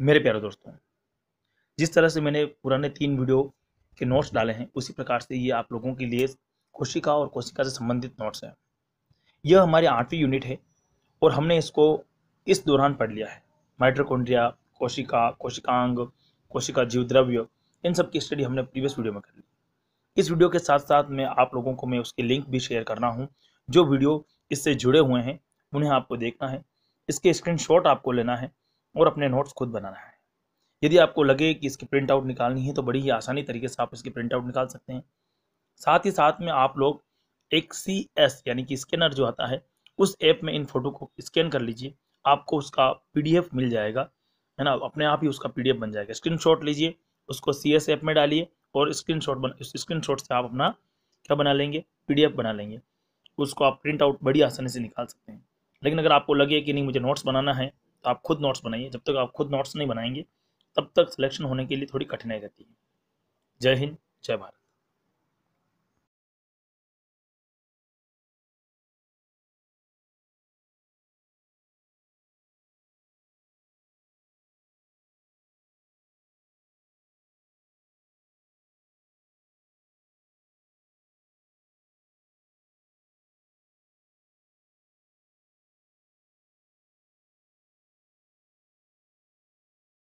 मेरे प्यारे दोस्तों जिस तरह से मैंने पुराने तीन वीडियो के नोट्स डाले हैं उसी प्रकार से ये आप लोगों के लिए कोशिका और कोशिका से संबंधित नोट्स हैं यह हमारी आठवीं यूनिट है और हमने इसको इस दौरान पढ़ लिया है माइट्रोकोन्ड्रिया कोशिका कोशिकांग कोशिका जीव द्रव्य इन सब की स्टडी हमने प्रीवियस वीडियो में कर ली इस वीडियो के साथ साथ में आप लोगों को मैं उसके लिंक भी शेयर करना हूँ जो वीडियो इससे जुड़े हुए हैं उन्हें आपको देखना है इसके स्क्रीनशॉट आपको लेना है और अपने नोट्स खुद बनाना है यदि आपको लगे कि इसकी प्रिंट आउट निकालनी है तो बड़ी ही आसानी तरीके से आप इसकी प्रिंट आउट निकाल सकते हैं साथ ही साथ में आप लोग एक सी एस यानी कि स्कैनर जो आता है उस ऐप में इन फोटो को स्कैन कर लीजिए आपको उसका पी मिल जाएगा है ना अपने आप ही उसका पी बन जाएगा स्क्रीन लीजिए उसको सी एस ऐप में डालिए और स्क्रीन शॉट बन स्क्रीन शॉट से आप अपना क्या बना लेंगे पी बना लेंगे उसको आप प्रिंट आउट बड़ी आसानी से निकाल सकते हैं लेकिन अगर आपको लगे कि नहीं मुझे नोट्स बनाना है तो आप खुद नोट्स बनाइए जब तक आप खुद नोट्स नहीं बनाएंगे तब तक सिलेक्शन होने के लिए थोड़ी कठिनाई रहती है जय हिंद जय भारत